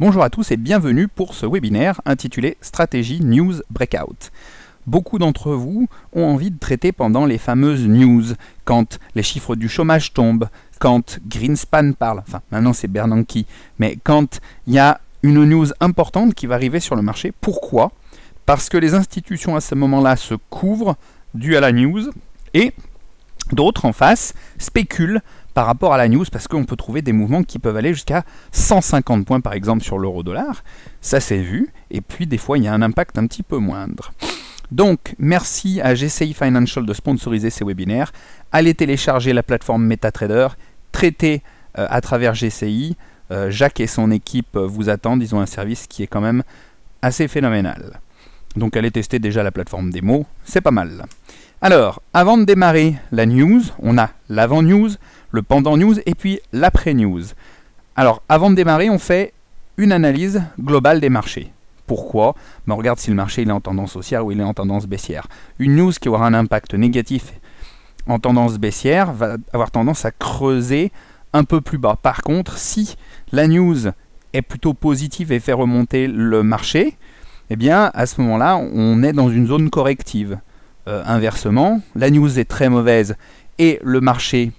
Bonjour à tous et bienvenue pour ce webinaire intitulé Stratégie News Breakout. Beaucoup d'entre vous ont envie de traiter pendant les fameuses news, quand les chiffres du chômage tombent, quand Greenspan parle, enfin maintenant c'est Bernanke, mais quand il y a une news importante qui va arriver sur le marché. Pourquoi Parce que les institutions à ce moment-là se couvrent dues à la news et d'autres en face spéculent par rapport à la news parce qu'on peut trouver des mouvements qui peuvent aller jusqu'à 150 points par exemple sur l'euro dollar. Ça s'est vu. Et puis des fois il y a un impact un petit peu moindre. Donc, merci à GCI Financial de sponsoriser ces webinaires. Allez télécharger la plateforme MetaTrader, traitez euh, à travers GCI. Euh, Jacques et son équipe euh, vous attendent, ils ont un service qui est quand même assez phénoménal. Donc allez tester déjà la plateforme démo, c'est pas mal. Alors, avant de démarrer la news, on a l'avant-news, le pendant news et puis l'après news. Alors avant de démarrer, on fait une analyse globale des marchés. Pourquoi On ben, regarde si le marché il est en tendance haussière ou il est en tendance baissière. Une news qui aura un impact négatif en tendance baissière va avoir tendance à creuser un peu plus bas. Par contre, si la news est plutôt positive et fait remonter le marché, eh bien à ce moment-là, on est dans une zone corrective. Euh, inversement, la news est très mauvaise et le marché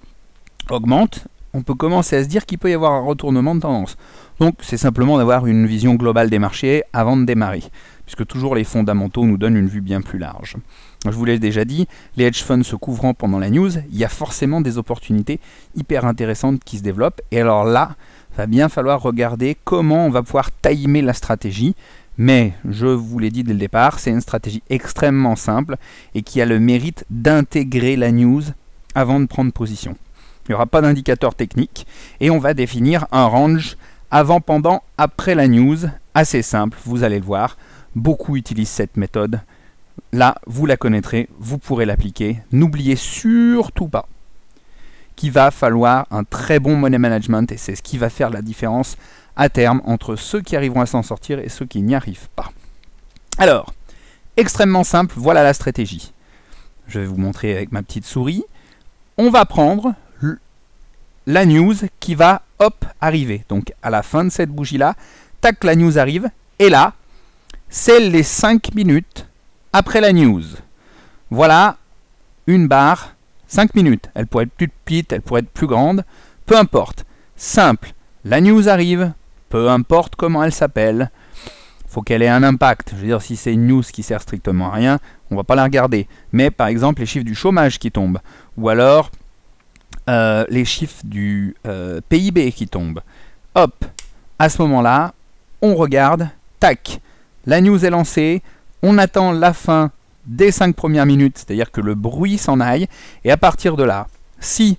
augmente, on peut commencer à se dire qu'il peut y avoir un retournement de tendance. Donc c'est simplement d'avoir une vision globale des marchés avant de démarrer, puisque toujours les fondamentaux nous donnent une vue bien plus large. Je vous l'ai déjà dit, les hedge funds se couvrant pendant la news, il y a forcément des opportunités hyper intéressantes qui se développent, et alors là, va bien falloir regarder comment on va pouvoir timer la stratégie, mais je vous l'ai dit dès le départ, c'est une stratégie extrêmement simple et qui a le mérite d'intégrer la news avant de prendre position. Il n'y aura pas d'indicateur technique. Et on va définir un range avant, pendant, après la news. Assez simple, vous allez le voir. Beaucoup utilisent cette méthode. Là, vous la connaîtrez, vous pourrez l'appliquer. N'oubliez surtout pas qu'il va falloir un très bon money management et c'est ce qui va faire la différence à terme entre ceux qui arriveront à s'en sortir et ceux qui n'y arrivent pas. Alors, extrêmement simple, voilà la stratégie. Je vais vous montrer avec ma petite souris. On va prendre la news qui va, hop, arriver. Donc à la fin de cette bougie-là, tac, la news arrive. Et là, c'est les 5 minutes après la news. Voilà une barre, 5 minutes. Elle pourrait être plus petite, elle pourrait être plus grande, peu importe. Simple, la news arrive, peu importe comment elle s'appelle. Faut qu'elle ait un impact. Je veux dire, si c'est une news qui sert strictement à rien, on va pas la regarder. Mais par exemple, les chiffres du chômage qui tombent, ou alors euh, les chiffres du euh, PIB qui tombent. Hop, à ce moment-là, on regarde, tac, la news est lancée, on attend la fin des 5 premières minutes, c'est-à-dire que le bruit s'en aille, et à partir de là, si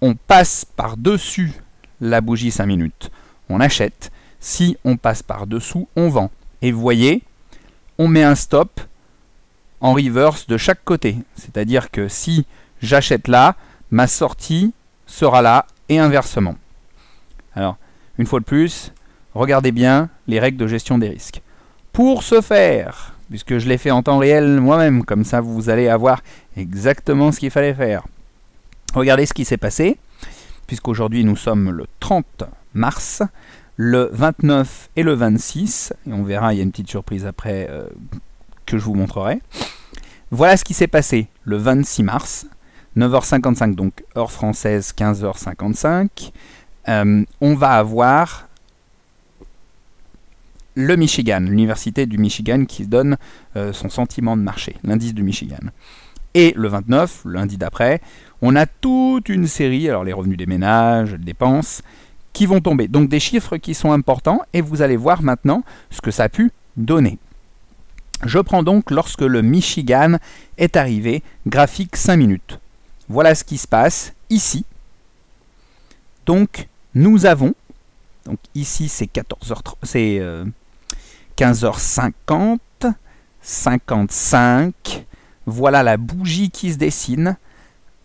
on passe par-dessus la bougie 5 minutes, on achète, si on passe par-dessous, on vend. Et vous voyez, on met un stop en reverse de chaque côté, c'est-à-dire que si j'achète là, ma sortie sera là et inversement. Alors, une fois de plus, regardez bien les règles de gestion des risques. Pour ce faire, puisque je l'ai fait en temps réel moi-même, comme ça vous allez avoir exactement ce qu'il fallait faire. Regardez ce qui s'est passé, puisqu'aujourd'hui nous sommes le 30 mars, le 29 et le 26, et on verra, il y a une petite surprise après euh, que je vous montrerai. Voilà ce qui s'est passé le 26 mars, 9h55, donc heure française, 15h55, euh, on va avoir le Michigan, l'université du Michigan qui donne euh, son sentiment de marché, l'indice du Michigan. Et le 29, lundi d'après, on a toute une série, alors les revenus des ménages, les dépenses, qui vont tomber. Donc des chiffres qui sont importants et vous allez voir maintenant ce que ça a pu donner. Je prends donc lorsque le Michigan est arrivé, graphique 5 minutes. Voilà ce qui se passe ici. Donc, nous avons, donc ici c'est 15h50, 55, euh, voilà la bougie qui se dessine.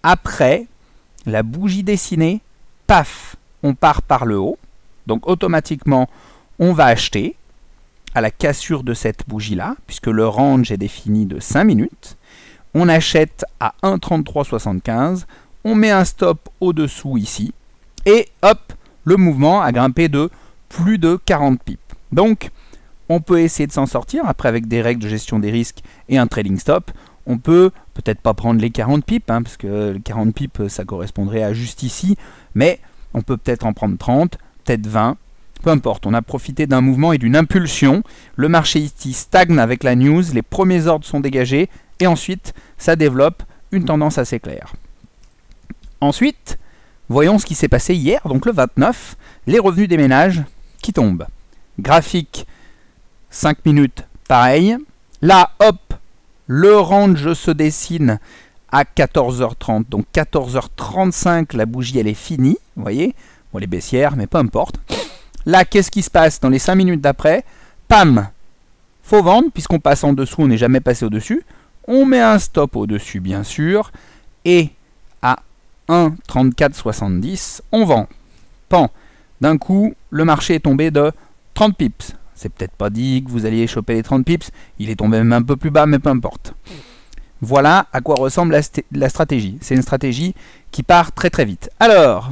Après, la bougie dessinée, paf, on part par le haut. Donc automatiquement, on va acheter à la cassure de cette bougie-là, puisque le range est défini de 5 minutes on achète à 1,3375, on met un stop au-dessous ici, et hop, le mouvement a grimpé de plus de 40 pips. Donc, on peut essayer de s'en sortir, après avec des règles de gestion des risques et un trading stop, on peut peut-être pas prendre les 40 pips, hein, parce que les 40 pips ça correspondrait à juste ici, mais on peut peut-être en prendre 30, peut-être 20, peu importe, on a profité d'un mouvement et d'une impulsion, le marché ici stagne avec la news, les premiers ordres sont dégagés, et ensuite ça développe une tendance assez claire. Ensuite, voyons ce qui s'est passé hier, donc le 29, les revenus des ménages qui tombent. Graphique 5 minutes, pareil. Là, hop, le range se dessine à 14h30. Donc 14h35, la bougie elle est finie, vous voyez Bon, les baissières, mais peu importe. Là, qu'est-ce qui se passe dans les 5 minutes d'après Pam Faut vendre, puisqu'on passe en dessous, on n'est jamais passé au-dessus. On met un stop au-dessus, bien sûr, et à 1,3470, on vend. Pan. D'un coup, le marché est tombé de 30 pips. C'est peut-être pas dit que vous alliez choper les 30 pips, il est tombé même un peu plus bas, mais peu importe. Voilà à quoi ressemble la, stratégie. C'est une stratégie qui part très très vite. Alors,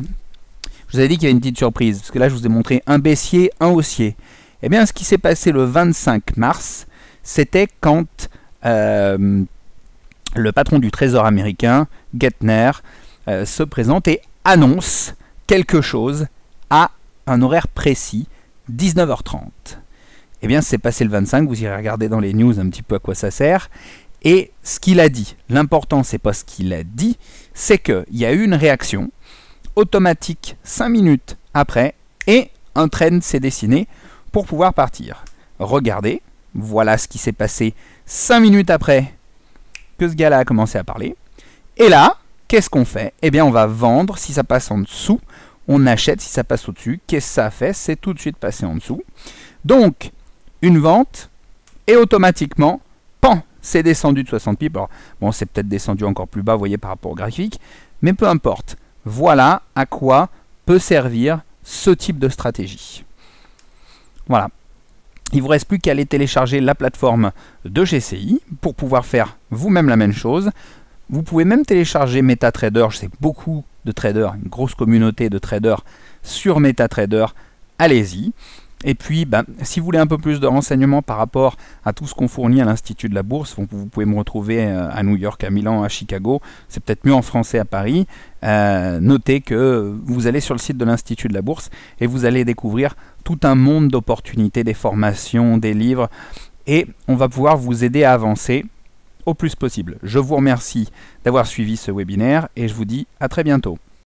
je vous avais dit qu'il y avait une petite surprise, parce que là je vous ai montré un baissier, un haussier. Eh bien, ce qui s'est passé le 25 mars, c'était quand euh, le patron du Trésor américain, Gettner, euh, se présente et annonce quelque chose à un horaire précis, 19h30. Eh bien, c'est passé le 25, vous irez regarder dans les news un petit peu à quoi ça sert. Et ce qu'il a dit, l'important c'est pas ce qu'il a dit, c'est qu'il y a eu une réaction automatique 5 minutes après et un train s'est dessiné pour pouvoir partir. Regardez, voilà ce qui s'est passé 5 minutes après que ce gars-là a commencé à parler. Et là, qu'est-ce qu'on fait Eh bien, on va vendre si ça passe en dessous. On achète si ça passe au-dessus. Qu'est-ce que ça fait C'est tout de suite passé en dessous. Donc, une vente, et automatiquement, pan, c'est descendu de 60 pips. bon, c'est peut-être descendu encore plus bas, vous voyez, par rapport au graphique. Mais peu importe. Voilà à quoi peut servir ce type de stratégie. Voilà. Il vous reste plus qu'à aller télécharger la plateforme de GCI pour pouvoir faire vous-même la même chose. Vous pouvez même télécharger MetaTrader, je sais beaucoup de traders, une grosse communauté de traders sur MetaTrader, allez-y. Et puis, bah, si vous voulez un peu plus de renseignements par rapport à tout ce qu'on fournit à l'Institut de la Bourse, vous, pouvez me retrouver euh, à New York, à Milan, à Chicago. C'est peut-être mieux en français à Paris. Euh, notez que vous allez sur le site de l'Institut de la Bourse et vous allez découvrir tout un monde d'opportunités, des formations, des livres. Et on va pouvoir vous aider à avancer au plus possible. Je vous remercie d'avoir suivi ce webinaire et je vous dis à très bientôt.